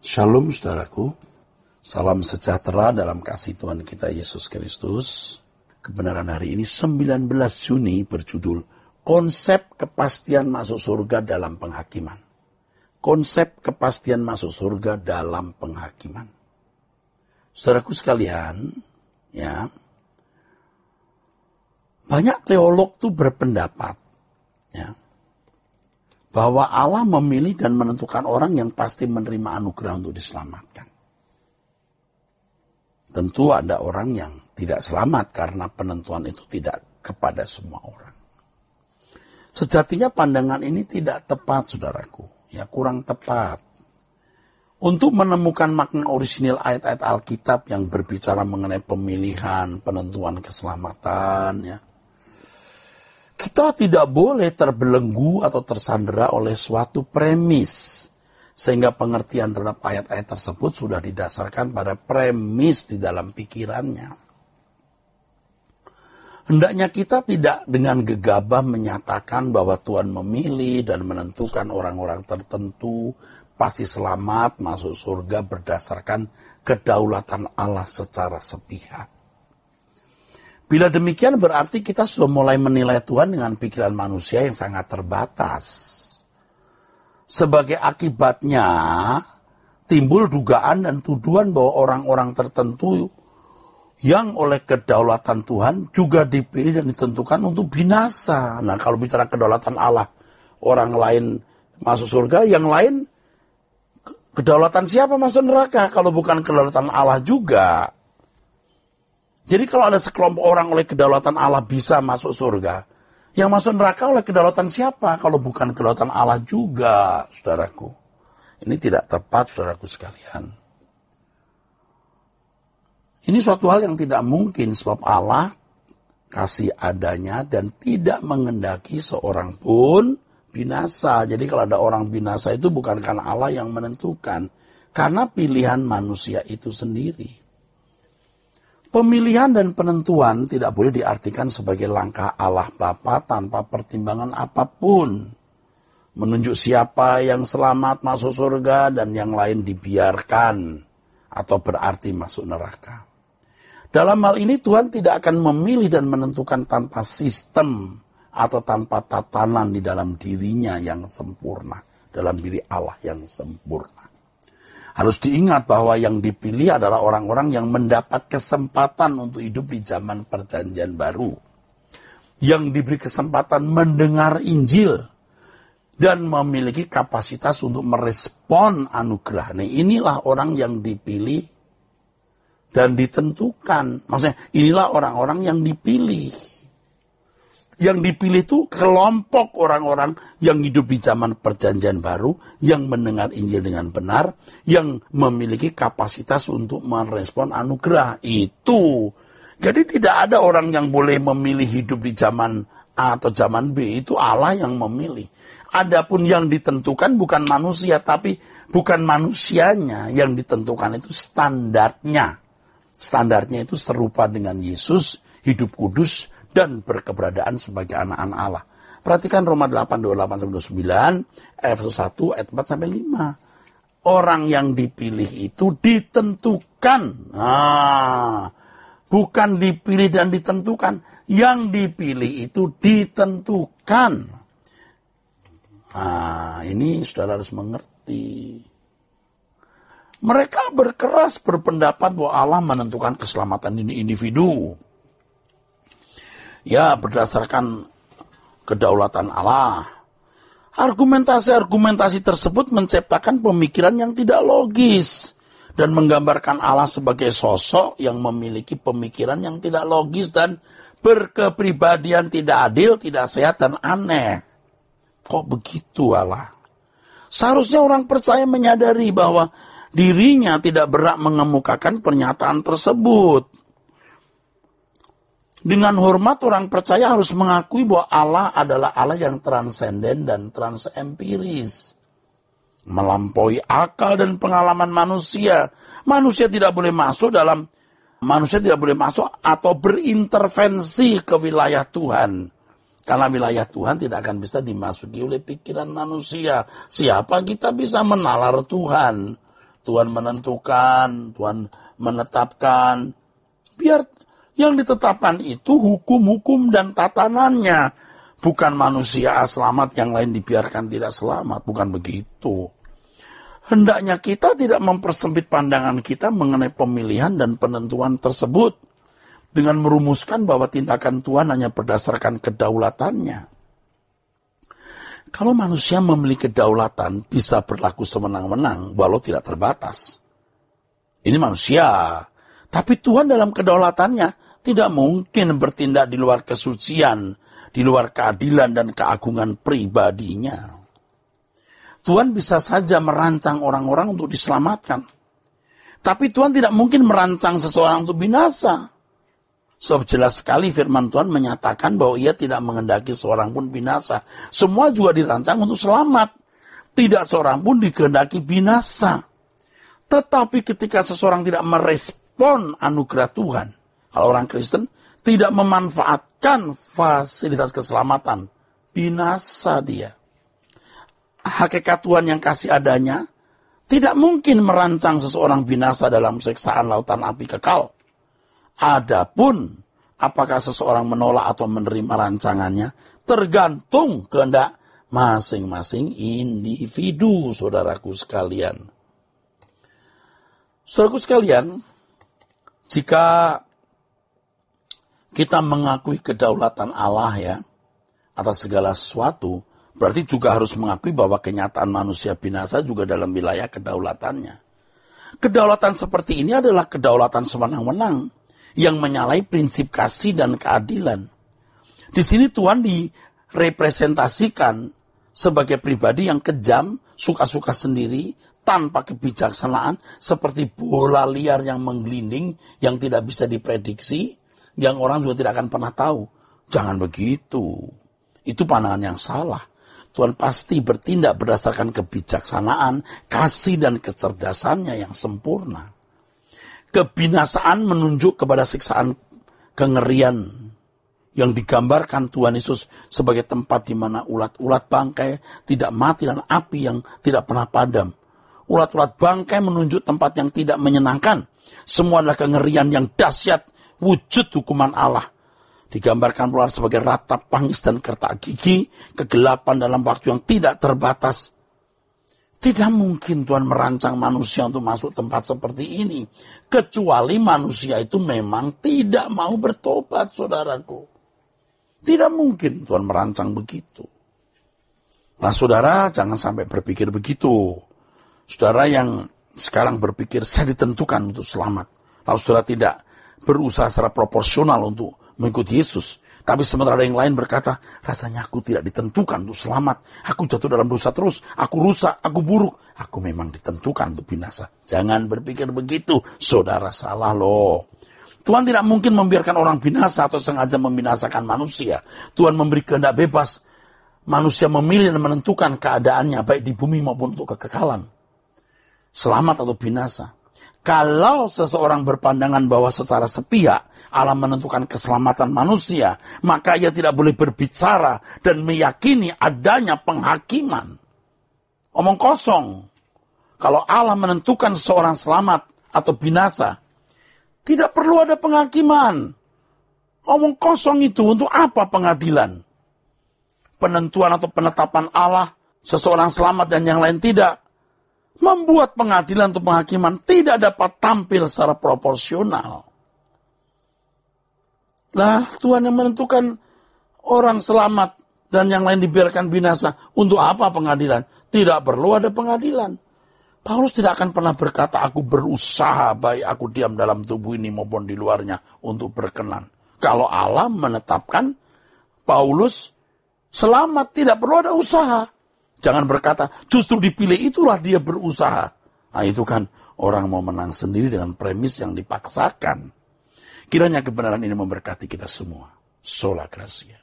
Shalom saudaraku, salam sejahtera dalam kasih Tuhan kita Yesus Kristus. Kebenaran hari ini 19 Juni berjudul Konsep Kepastian Masuk Surga dalam Penghakiman. Konsep Kepastian Masuk Surga dalam Penghakiman. Saudaraku sekalian, ya, banyak teolog tuh berpendapat, ya, bahwa Allah memilih dan menentukan orang yang pasti menerima anugerah untuk diselamatkan. Tentu ada orang yang tidak selamat karena penentuan itu tidak kepada semua orang. Sejatinya pandangan ini tidak tepat, saudaraku. Ya, kurang tepat. Untuk menemukan makna orisinil ayat-ayat Alkitab yang berbicara mengenai pemilihan, penentuan keselamatan, ya, kita tidak boleh terbelenggu atau tersandera oleh suatu premis. Sehingga pengertian terhadap ayat-ayat tersebut sudah didasarkan pada premis di dalam pikirannya. Hendaknya kita tidak dengan gegabah menyatakan bahwa Tuhan memilih dan menentukan orang-orang tertentu pasti selamat masuk surga berdasarkan kedaulatan Allah secara sepihak. Bila demikian berarti kita sudah mulai menilai Tuhan dengan pikiran manusia yang sangat terbatas. Sebagai akibatnya timbul dugaan dan tuduhan bahwa orang-orang tertentu yang oleh kedaulatan Tuhan juga dipilih dan ditentukan untuk binasa. Nah, kalau bicara kedaulatan Allah, orang lain masuk surga, yang lain kedaulatan siapa masuk neraka kalau bukan kedaulatan Allah juga. Jadi kalau ada sekelompok orang oleh kedaulatan Allah bisa masuk surga, yang masuk neraka oleh kedaulatan siapa kalau bukan kedaulatan Allah juga, saudaraku. Ini tidak tepat, saudaraku sekalian. Ini suatu hal yang tidak mungkin sebab Allah kasih adanya dan tidak mengendaki seorang pun binasa. Jadi kalau ada orang binasa itu bukan karena Allah yang menentukan, karena pilihan manusia itu sendiri. Pemilihan dan penentuan tidak boleh diartikan sebagai langkah Allah Bapa tanpa pertimbangan apapun. Menunjuk siapa yang selamat masuk surga dan yang lain dibiarkan atau berarti masuk neraka. Dalam hal ini Tuhan tidak akan memilih dan menentukan tanpa sistem atau tanpa tatanan di dalam dirinya yang sempurna, dalam diri Allah yang sempurna. Harus diingat bahwa yang dipilih adalah orang-orang yang mendapat kesempatan untuk hidup di zaman perjanjian baru. Yang diberi kesempatan mendengar Injil dan memiliki kapasitas untuk merespon anugerah. Nah, inilah orang yang dipilih dan ditentukan. Maksudnya, inilah orang-orang yang dipilih yang dipilih itu kelompok orang-orang yang hidup di zaman perjanjian baru, yang mendengar Injil dengan benar, yang memiliki kapasitas untuk merespon anugerah. Itu. Jadi tidak ada orang yang boleh memilih hidup di zaman A atau zaman B, itu Allah yang memilih. Adapun yang ditentukan bukan manusia, tapi bukan manusianya yang ditentukan itu standarnya. Standarnya itu serupa dengan Yesus, hidup kudus, dan berkeberadaan sebagai anak-anak Allah. Perhatikan Roma 8, 28 29, Efesus 1 ayat 4 sampai 5. Orang yang dipilih itu ditentukan. Nah, bukan dipilih dan ditentukan. Yang dipilih itu ditentukan. Nah, ini saudara harus mengerti. Mereka berkeras berpendapat bahwa Allah menentukan keselamatan ini individu ya berdasarkan kedaulatan Allah. Argumentasi-argumentasi tersebut menciptakan pemikiran yang tidak logis dan menggambarkan Allah sebagai sosok yang memiliki pemikiran yang tidak logis dan berkepribadian tidak adil, tidak sehat dan aneh. Kok begitu Allah? Seharusnya orang percaya menyadari bahwa dirinya tidak berhak mengemukakan pernyataan tersebut dengan hormat orang percaya harus mengakui bahwa Allah adalah Allah yang transenden dan transempiris. Melampaui akal dan pengalaman manusia. Manusia tidak boleh masuk dalam manusia tidak boleh masuk atau berintervensi ke wilayah Tuhan. Karena wilayah Tuhan tidak akan bisa dimasuki oleh pikiran manusia. Siapa kita bisa menalar Tuhan? Tuhan menentukan, Tuhan menetapkan. Biar yang ditetapkan itu hukum-hukum dan tatanannya. Bukan manusia ah, selamat yang lain dibiarkan tidak selamat. Bukan begitu. Hendaknya kita tidak mempersempit pandangan kita mengenai pemilihan dan penentuan tersebut. Dengan merumuskan bahwa tindakan Tuhan hanya berdasarkan kedaulatannya. Kalau manusia memiliki kedaulatan, bisa berlaku semenang-menang, walau tidak terbatas. Ini manusia. Tapi Tuhan dalam kedaulatannya tidak mungkin bertindak di luar kesucian, di luar keadilan dan keagungan pribadinya. Tuhan bisa saja merancang orang-orang untuk diselamatkan. Tapi Tuhan tidak mungkin merancang seseorang untuk binasa. Sebab jelas sekali firman Tuhan menyatakan bahwa ia tidak mengendaki seorang pun binasa. Semua juga dirancang untuk selamat. Tidak seorang pun dikehendaki binasa. Tetapi ketika seseorang tidak merespon anugerah Tuhan, kalau orang Kristen tidak memanfaatkan fasilitas keselamatan, binasa dia. Hakikat Tuhan yang kasih adanya tidak mungkin merancang seseorang binasa dalam siksaan lautan api kekal. Adapun apakah seseorang menolak atau menerima rancangannya tergantung kehendak masing-masing individu, saudaraku sekalian. Saudaraku sekalian, jika kita mengakui kedaulatan Allah ya atas segala sesuatu, berarti juga harus mengakui bahwa kenyataan manusia binasa juga dalam wilayah kedaulatannya. Kedaulatan seperti ini adalah kedaulatan sewenang-wenang yang menyalahi prinsip kasih dan keadilan. Di sini Tuhan direpresentasikan sebagai pribadi yang kejam, suka-suka sendiri, tanpa kebijaksanaan, seperti bola liar yang menggelinding, yang tidak bisa diprediksi, yang orang juga tidak akan pernah tahu. Jangan begitu. Itu pandangan yang salah. Tuhan pasti bertindak berdasarkan kebijaksanaan, kasih dan kecerdasannya yang sempurna. Kebinasaan menunjuk kepada siksaan kengerian yang digambarkan Tuhan Yesus sebagai tempat di mana ulat-ulat bangkai tidak mati dan api yang tidak pernah padam. Ulat-ulat bangkai menunjuk tempat yang tidak menyenangkan. Semua adalah kengerian yang dahsyat wujud hukuman Allah. Digambarkan pula sebagai ratap pangis dan kertak gigi, kegelapan dalam waktu yang tidak terbatas. Tidak mungkin Tuhan merancang manusia untuk masuk tempat seperti ini. Kecuali manusia itu memang tidak mau bertobat, saudaraku. Tidak mungkin Tuhan merancang begitu. Nah saudara, jangan sampai berpikir begitu. Saudara yang sekarang berpikir, saya ditentukan untuk selamat. Lalu saudara tidak berusaha secara proporsional untuk mengikuti Yesus. Tapi sementara ada yang lain berkata, rasanya aku tidak ditentukan untuk selamat. Aku jatuh dalam dosa terus. Aku rusak, aku buruk. Aku memang ditentukan untuk binasa. Jangan berpikir begitu. Saudara salah loh. Tuhan tidak mungkin membiarkan orang binasa atau sengaja membinasakan manusia. Tuhan memberi kehendak bebas. Manusia memilih dan menentukan keadaannya baik di bumi maupun untuk kekekalan. Selamat atau binasa. Kalau seseorang berpandangan bahwa secara sepihak Allah menentukan keselamatan manusia, maka ia tidak boleh berbicara dan meyakini adanya penghakiman. Omong kosong. Kalau Allah menentukan seseorang selamat atau binasa, tidak perlu ada penghakiman. Omong kosong itu untuk apa pengadilan? Penentuan atau penetapan Allah, seseorang selamat dan yang lain tidak, membuat pengadilan atau penghakiman tidak dapat tampil secara proporsional. Lah Tuhan yang menentukan orang selamat dan yang lain dibiarkan binasa. Untuk apa pengadilan? Tidak perlu ada pengadilan. Paulus tidak akan pernah berkata, aku berusaha baik aku diam dalam tubuh ini maupun di luarnya untuk berkenan. Kalau Allah menetapkan Paulus selamat, tidak perlu ada usaha. Jangan berkata, justru dipilih itulah dia berusaha. Nah itu kan orang mau menang sendiri dengan premis yang dipaksakan. Kiranya kebenaran ini memberkati kita semua. Sola Gracia.